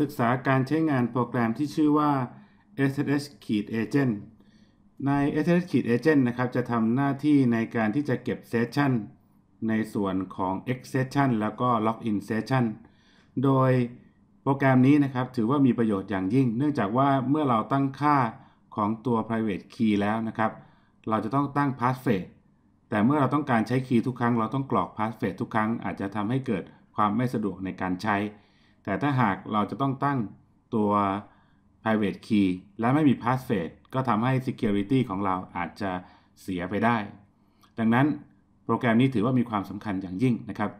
ศึกษาการใช้งานโปรแกรมที่ชื่อว่า SSH Agent ใน SSH Agent นะครับจะทำหน้าที่ในการที่จะเก็บเซสชันในส่วนของ X Session แล้วก็ Login Session โดยโปรแกรมนี้นะครับถือว่ามีประโยชน์อย่างยิ่ง เนื่องจากว่าเมื่อเราตั้งค่าของตัว private key แล้วนะครับ เราจะต้องตั้ง passphrase แต่เมื่อเราต้องการใช้คีย์ทุกครั้งเราต้องกรอก passphrase ทุกครั้ง อาจจะทำให้เกิดความไม่สะดวกในการใช้แต่ถ้าหากเราจะต้องตั้งตัว private key และไม่มี passphrase ก็ทำให้ security ของเราอาจจะเสียไปได้ ดังนั้นโปรแกรมนี้ถือว่ามีความสำคัญอย่างยิ่งนะครับ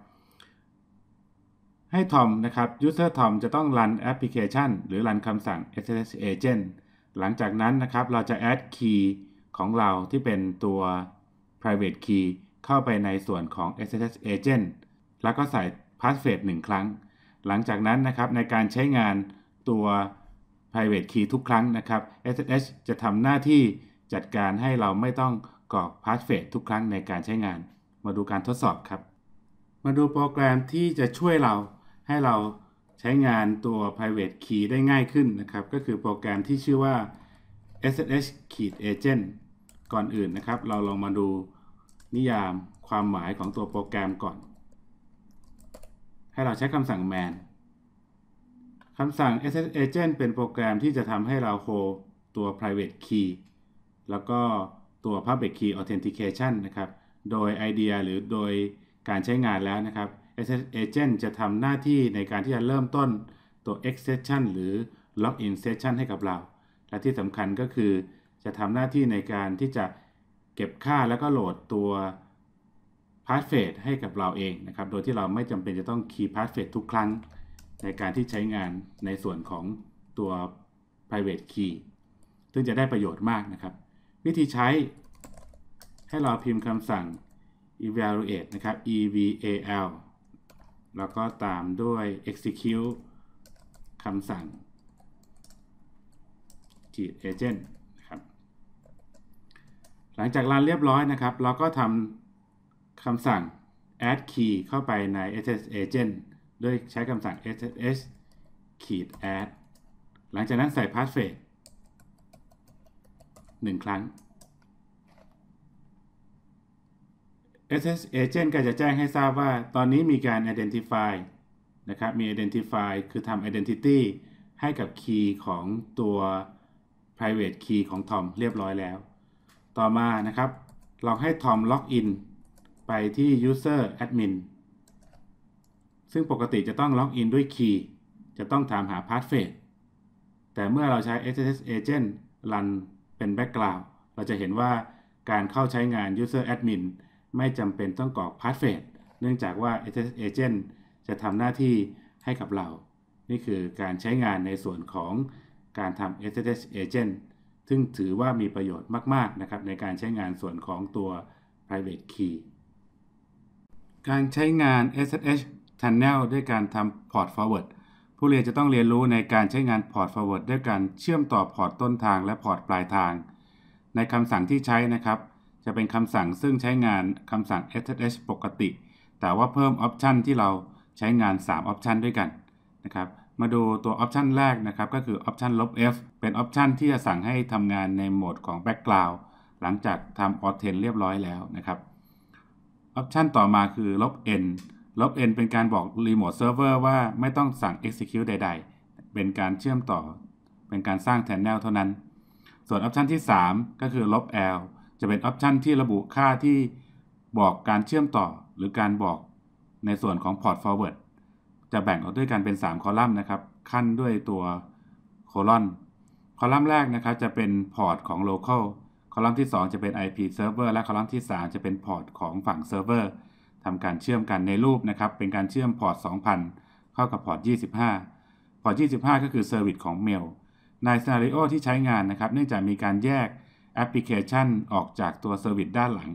ให้ทอมนะครับ user tom จะต้อง run application หรือ run คำสั่ง ssh agent หลังจากนั้นนะครับ เราจะ add key ของเราที่เป็นตัว private key เข้าไปในส่วนของ ssh agent แล้วก็ใส่ passphrase งครั้งหลังจากนั้นนะครับในการใช้งานตัว private key ทุกครั้งนะครับ SSH จะทำหน้าที่จัดการให้เราไม่ต้องกรอก passphrase ทุกครั้งในการใช้งาน มาดูการทดสอบครับ มาดูโปรแกรมที่จะช่วยเราให้เราใช้งานตัว private key ได้ง่ายขึ้นนะครับก็คือโปรแกรมที่ชื่อว่า SSH Key agent ก่อนอื่นนะครับ เราลองมาดูนิยามความหมายของตัวโปรแกรมก่อนให้เราใช้คำสั่ง man คำสั่ง sh agent เป็นโปรแกรมที่จะทำให้เราโคตัว private key แล้วก็ตัว public key authentication นะครับ โดยไอเดียหรือโดยการใช้งานแล้วนะครับ sh agent จะทำหน้าที่ในการที่จะเริ่มต้นตัว e x c e p t i o n หรือ login session ให้กับเรา และที่สำคัญก็คือจะทำหน้าที่ในการที่จะเก็บค่าแล้วก็โหลดตัวพาสเฟสให้กับเราเองนะครับ โดยที่เราไม่จำเป็นจะต้องคีย์พาสเฟสทุกครั้งในการที่ใช้งานในส่วนของตัว private key ซึ่งจะได้ประโยชน์มากนะครับ วิธีใช้ให้เราพิมพ์คำสั่ง evaluate นะครับ eval แล้วก็ตามด้วย execute คำสั่ง agent นะครับ หลังจากรันเรียบร้อยนะครับ เราก็ทำคำสั่ง add key เข้าไปใน ss agent ด้วยใช้คำสั่ง sss ขีด add หลังจากนั้นใส่ passphrase หนึ่งครั้ง SS Agent ก็จะแจ้งให้ทราบว่าตอนนี้มีการ identify นะครับ มี identify คือทำ identity ให้กับ key ของตัว private key ของ Tom เรียบร้อยแล้ว ต่อมานะครับ ลองให้ Tom log in ไปที่ user admin ซึ่งปกติจะต้องล็อกอินด้วยคีย์ จะต้องถามหา p a s s w o r d แต่เมื่อเราใช้ SSH agent run เป็น background เราจะเห็นว่าการเข้าใช้งาน user admin ไม่จำเป็นต้องกรอก p a s s w o r d เนื่องจากว่า SSH agent จะทำหน้าที่ให้กับเรา นี่คือการใช้งานในส่วนของการทำ SSH agent ซึ่งถือว่ามีประโยชน์มากๆนะครับในการใช้งานส่วนของตัว private key การใช้งาน SSH Channel ด้วยการทำ Port Forward ผู้เรียนจะต้องเรียนรู้ในการใช้งาน Port Forward ด้วยการเชื่อมต่อพอร์ตต้นทางและพอร์ตปลายทาง ในคำสั่งที่ใช้นะครับ จะเป็นคำสั่งซึ่งใช้งานคำสั่ง SSH ปกติ แต่ว่าเพิ่มออปชันที่เราใช้งาน3ออปชันด้วยกันนะครับ มาดูตัวออปชันแรกนะครับ ก็คือออปชันลบ F เป็นออปชันที่จะสั่งให้ทำงานในโหมดของ Background หลังจากทำ Auth10 เรียบร้อยแล้วนะครับออปชันต่อมาคือลบ n ลบ n เป็นการบอกรีโมทเซิร์ฟเวอร์ ว่าไม่ต้องสั่ง execute ใด ๆ เป็นการเชื่อมต่อ เป็นการสร้างแทนแนลเท่านั้น ส่วนออปชันที่ 3 ก็คือลบ l จะเป็น ออปชันที่ระบุค่าที่บอกการเชื่อมต่อหรือการบอกในส่วนของ port forward จะแบ่งออกด้วยกันเป็น 3 คอลัมน์นะครับขั้นด้วยตัวโคลอนคอลัมน์แรกนะครับจะเป็นพอร์ตของ local อลัมน์ที่ 2 จะเป็น IP Server และคอลัมน์ที่ 3 จะเป็นพอร์ตของฝั่งเซิร์ฟเวอร์ทำการเชื่อมกันในรูปนะครับ เป็นการเชื่อมพอร์ต2000 เข้ากับพอร์ต25พอร์ต25 ก็คือ Service ของเมลใน s c นาร r โอที่ใช้งานนะครับเนื่องจากมีการแยกแอปพลิเคชันออกจากตัว Service ด้านหลัง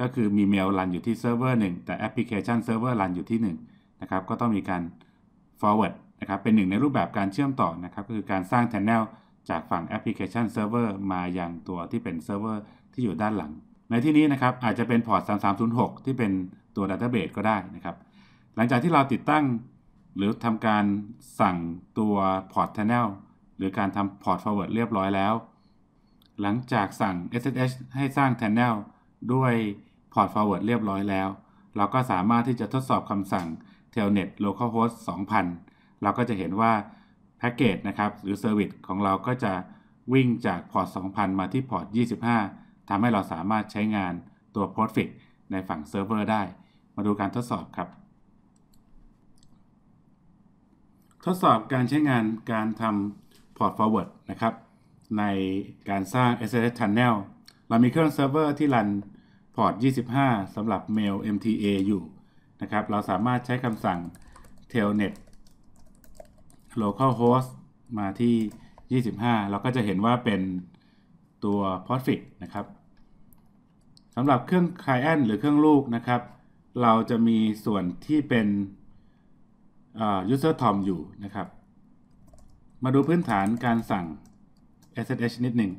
ก็คือมีเมลรันอยู่ที่เซิร์ฟเวอร์งแต่แอปพลิเคชันเซิร์ฟเวอร์รันอยู่ที่1นะครับก็ต้องมีการ forward นะครับเป็นหนึ่งในรูปแบบการเชื่อมต่อนะครับก็คือการสร้าง Channel จากฝั่งแอปพลิเคชันเซิร์ฟเวอร์มายังตัวที่เป็นเซิร์ฟเวอร์ที่อยู่ด้านหลัง ในที่นี้นะครับอาจจะเป็นพอร์ต 3306 ที่เป็นตัวดัตเตอร์เบสก็ได้นะครับ หลังจากที่เราติดตั้งหรือทำการสั่งตัวพอร์ตแทนเนลหรือการทำพอร์ตฟอร์เวิร์ดเรียบร้อยแล้ว หลังจากสั่ง SSH ให้สร้างแทนเนลด้วยพอร์ตฟอร์เวิร์ดเรียบร้อยแล้ว เราก็สามารถที่จะทดสอบคำสั่ง telnet localhost 2000 เราก็จะเห็นว่าแพ็กเกจนะครับหรือเซอร์วิสของเราก็จะวิ่งจากพอร์ต2000 มาที่พอร์ต25ทำให้เราสามารถใช้งานตัว p o s ต f i กในฝั่งเซิร์ฟเวอร์ได้ มาดูการทดสอบครับ ทดสอบการใช้งานการทำพอร์ตฟอร์เวิร์ดนะครับในการสร้าง SSH c h n n e l เรามีเครื่องเซิร์ฟเวอร์ที่รันพอร์ต25สำหรับ mail MTA อยู่นะครับเราสามารถใช้คำสั่ง telnet localhost มาที่ 25 เราก็จะเห็นว่าเป็นตัว postfix นะครับสำหรับเครื่อง client หรือเครื่องลูกนะครับ เราจะมีส่วนที่เป็น user tom อยู่นะครับ มาดูพื้นฐานการสั่ง ssh นิดหนึ่ง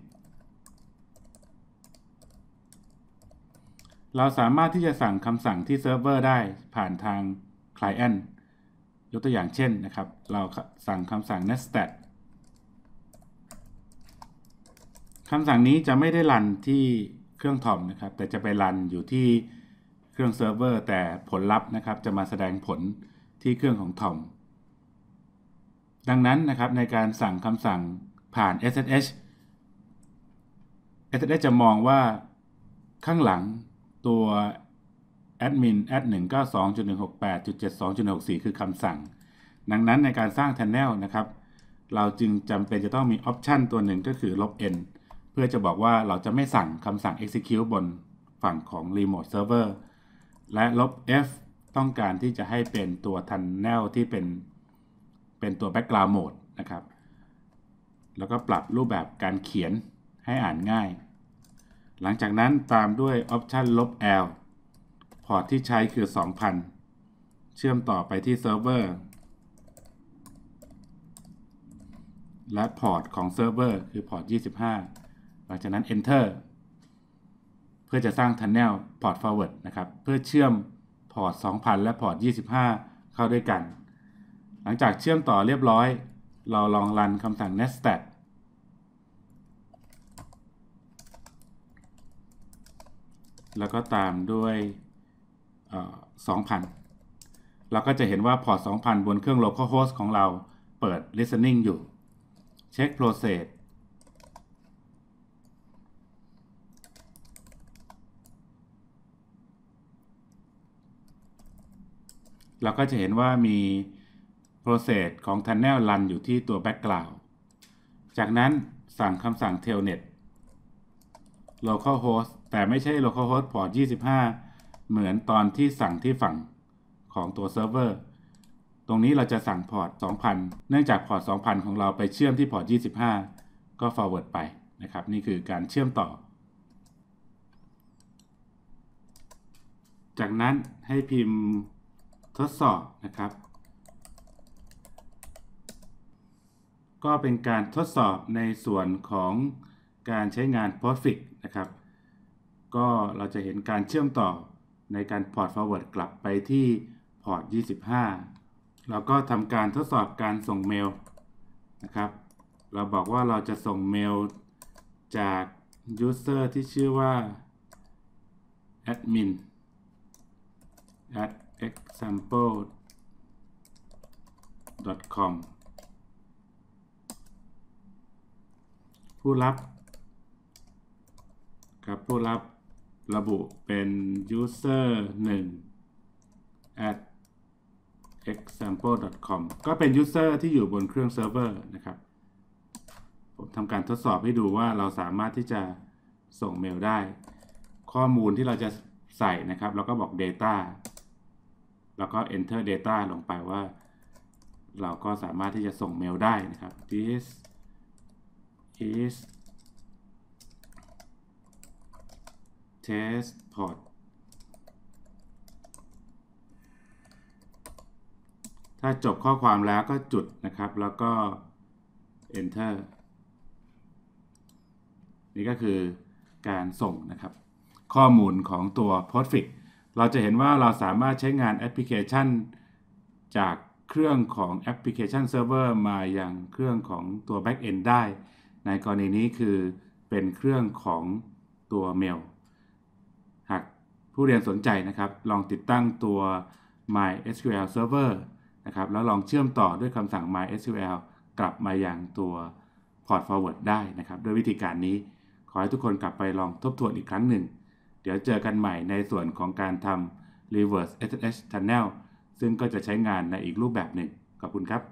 เราสามารถที่จะสั่งคำสั่งที่เซิร์ฟเวอร์ได้ผ่านทาง client ยกตัวอย่างเช่นนะครับเราสั่งคำสั่ง nested คำสั่งนี้จะไม่ได้รันที่เครื่องทอมนะครับแต่จะไปรันอยู่ที่เครื่องเซิร์ฟเวอร์แต่ผลลัพธ์นะครับจะมาแสดงผลที่เครื่องของทอม ดังนั้นนะครับในการสั่งคำสั่งผ่าน SSH SSH จะมองว่าข้างหลังตัว admin a ดส1 9 2 1 6 8 7 2 6 4คือคำสั่ง ดังนั้นในการสร้างแ h a n n e l นะครับ เราจึงจำเป็นจะต้องมีออปชันตัวหนึ่งก็คือลบ n เพื่อจะบอกว่าเราจะไม่สั่งคำสั่ง execute บนฝั่งของ remote server และลบ f ต้องการที่จะให้เป็นตัว c h น n n e l ที่เป็น เป็นตัว background mode นะครับ แล้วก็ปรับรูปแบบการเขียนให้อ่านง่าย หลังจากนั้นตามด้วยออปชันลบ l พอร์ตที่ใช้คือ 2000 เชื่อมต่อไปที่เซิร์ฟเวอร์ และพอร์ตของเซิร์ฟเวอร์คือพอร์ต25 หลังจากนั้น enter เพื่อจะสร้างทน u n n e l p ฟอร forward นะครับ เพื่อเชื่อมพอร์ต2000 และพอร์ต25 เข้าด้วยกัน หลังจากเชื่อมต่อเรียบร้อย เราลองรันคำสั่ง netstat แล้วก็ตามด้วย2,000 เราก็จะเห็นว่าพอร์ต2,000 บนเครื่อง local host ของเราเปิด listening อยู่ เช็ค process เราก็จะเห็นว่ามี process ของ tunnel run อยู่ที่ตัว background จากนั้นสั่งคำสั่ง telnet localhost แต่ไม่ใช่ localhost port 25เหมือนตอนที่สั่งที่ฝั่งของตัวเซิร์ฟเวอร์ ตรงนี้เราจะสั่งพอร์ต2000 เนื่องจากพอร์ต2000 ของเราไปเชื่อมที่พอร์ต25 ก็ forward ไปนะครับ นี่คือการเชื่อมต่อ จากนั้นให้พิมพ์ทดสอบนะครับ ก็เป็นการทดสอบในส่วนของการใช้งาน Postfix นะครับ ก็เราจะเห็นการเชื่อมต่อในการพอร์ต forward กลับไปที่พอร์ต25แล้วก็ทำการทดสอบการส่งเมลนะครับเราบอกว่าเราจะส่งเมลจาก user ที่ชื่อว่า admin at example com ผู้รับครับผู้รับระบุเป็น user 1 at example.com ก็เป็น user ที่อยู่บนเครื่องเซิร์ฟเวอร์นะครับ ผมทำการทดสอบให้ดูว่าเราสามารถที่จะส่งเมลได้ ข้อมูลที่เราจะใส่นะครับแล้วก็บอก data แล้วก็ enter data ลงไปว่า เราก็สามารถที่จะส่งเมลได้นะครับ this is test p o d t ถ้าจบข้อความแล้วก็จุดนะครับ แล้วก็ enter นี่ก็คือการส่งนะครับข้อมูลของตัว Postfix เราจะเห็นว่าเราสามารถใช้งานแอปพลิเคชัน จากเครื่องของแอปพลิเคชันเซิร์ฟเวอร์มาอย่างเครื่องของตัว Backend ได้ ในกรณีนี้คือเป็นเครื่องของตัวเมลผู้เรียนสนใจนะครับลองติดตั้งตัว MySQL Server นะครับแล้วลองเชื่อมต่อด้วยคำสั่ง MySQL กลับมาอย่างตัว Port Forward ได้นะครับด้วยวิธีการนี้ขอให้ทุกคนกลับไปลองทบทวนอีกครั้งหนึ่ง เดี๋ยวเจอกันใหม่ในส่วนของการทำ Reverse SSH Tunnel ซึ่งก็จะใช้งานในอีกรูปแบบหนึ่ง ขอบคุณครับ